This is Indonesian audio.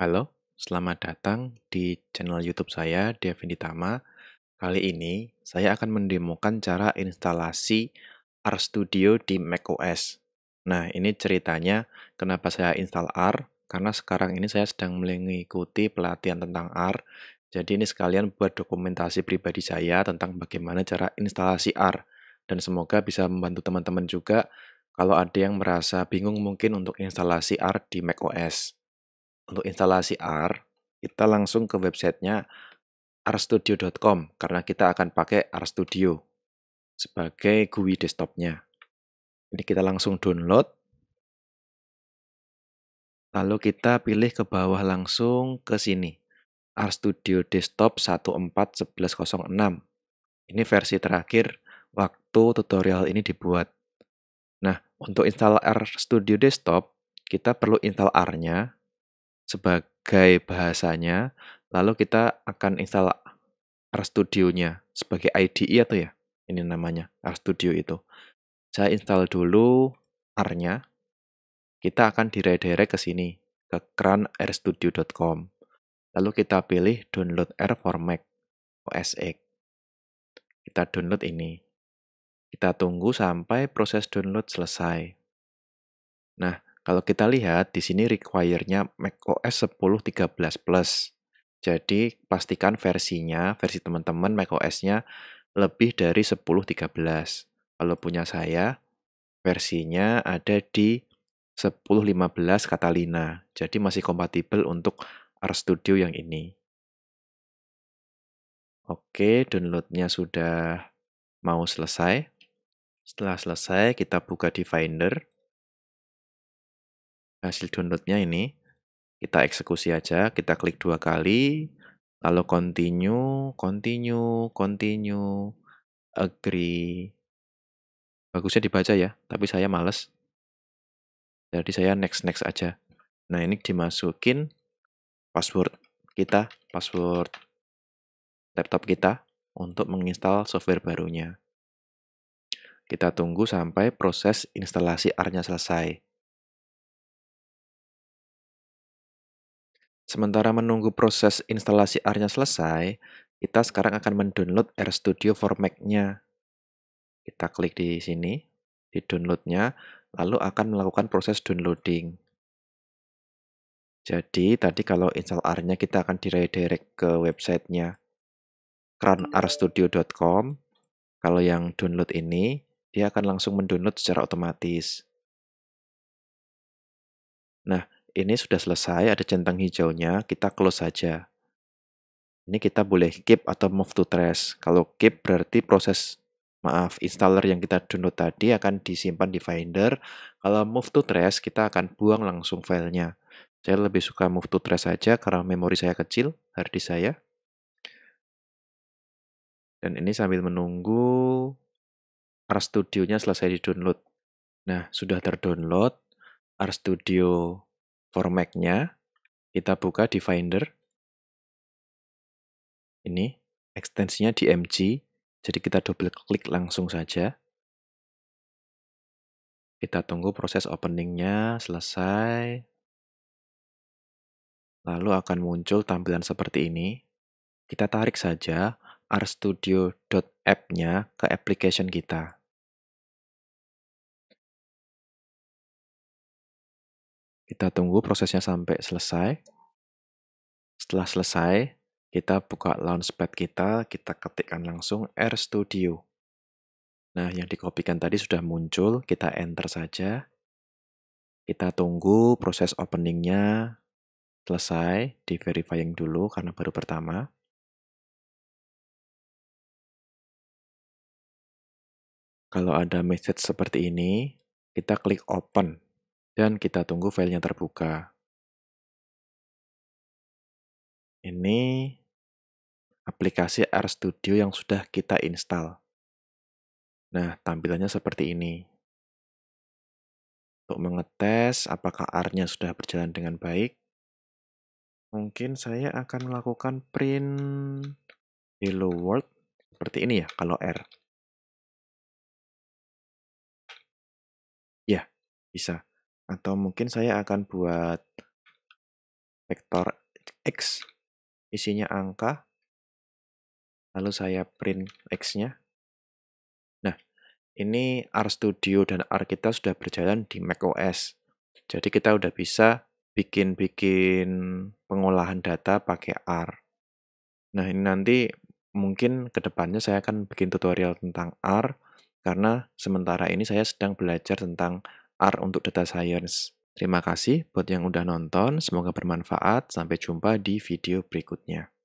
Halo, selamat datang di channel YouTube saya, Devin Ditama. Kali ini, saya akan mendemokan cara instalasi R Studio di macOS. Nah, ini ceritanya kenapa saya install R, karena sekarang ini saya sedang mengikuti pelatihan tentang R, jadi ini sekalian buat dokumentasi pribadi saya tentang bagaimana cara instalasi R. Dan semoga bisa membantu teman-teman juga kalau ada yang merasa bingung mungkin untuk instalasi R di macOS untuk instalasi R, kita langsung ke websitenya rstudio.com karena kita akan pakai RStudio sebagai GUI desktopnya. Ini kita langsung download. Lalu kita pilih ke bawah langsung ke sini. RStudio Desktop 1.4.11.06. Ini versi terakhir waktu tutorial ini dibuat. Nah, untuk install RStudio Desktop, kita perlu install R-nya sebagai bahasanya, lalu kita akan install RStudio-nya sebagai IDE atau ya, ini namanya RStudio itu. Saya install dulu R-nya, kita akan diredirect ke sini, ke kran rstudio.com. Lalu kita pilih download R for Mac OS X. Kita download ini. Kita tunggu sampai proses download selesai. Nah, kalau kita lihat di sini require-nya macOS 10.13 plus. Jadi pastikan versinya, versi teman-teman macOS-nya lebih dari 10.13. Kalau punya saya, versinya ada di 10.15 Catalina. Jadi masih kompatibel untuk RStudio yang ini. Oke, downloadnya sudah mau selesai. Setelah selesai, kita buka di Finder hasil downloadnya ini kita eksekusi aja kita klik dua kali lalu continue continue continue agree bagusnya dibaca ya tapi saya males jadi saya next next aja nah ini dimasukin password kita password laptop kita untuk menginstal software barunya kita tunggu sampai proses instalasi R-nya selesai Sementara menunggu proses instalasi R-nya selesai, kita sekarang akan mendownload RStudio for Mac-nya. Kita klik di sini, di download-nya, lalu akan melakukan proses downloading. Jadi, tadi kalau install R-nya kita akan diredirect ke websitenya runrstudio.com. Kalau yang download ini, dia akan langsung mendownload secara otomatis. Nah, ini sudah selesai, ada centang hijaunya, kita close saja. Ini kita boleh keep atau move to trash. Kalau keep berarti proses, maaf, installer yang kita download tadi akan disimpan di Finder. Kalau move to trash, kita akan buang langsung filenya. Saya lebih suka move to trash saja karena memori saya kecil, hard disk saya. Dan ini sambil menunggu RStudio-nya selesai di-download. Nah, sudah terdownload. RStudio for Mac-nya, kita buka di Finder. Ini ekstensinya di MG, jadi kita double klik langsung saja. Kita tunggu proses openingnya selesai. Lalu akan muncul tampilan seperti ini. Kita tarik saja rstudio.app-nya ke application kita. Kita tunggu prosesnya sampai selesai. Setelah selesai, kita buka launchpad kita, kita ketikkan langsung Studio. Nah, yang dikopikan tadi sudah muncul, kita enter saja. Kita tunggu proses openingnya selesai, di verifying dulu karena baru pertama. Kalau ada message seperti ini, kita klik open dan kita tunggu filenya terbuka. Ini aplikasi RStudio yang sudah kita install. Nah, tampilannya seperti ini. Untuk mengetes apakah R-nya sudah berjalan dengan baik, mungkin saya akan melakukan print hello world seperti ini ya kalau R. Ya, bisa atau mungkin saya akan buat vektor X isinya angka lalu saya print X-nya nah ini r studio dan R kita sudah berjalan di macOS jadi kita udah bisa bikin-bikin pengolahan data pakai R nah ini nanti mungkin kedepannya saya akan bikin tutorial tentang R karena sementara ini saya sedang belajar tentang R untuk data science. Terima kasih buat yang udah nonton, semoga bermanfaat. Sampai jumpa di video berikutnya.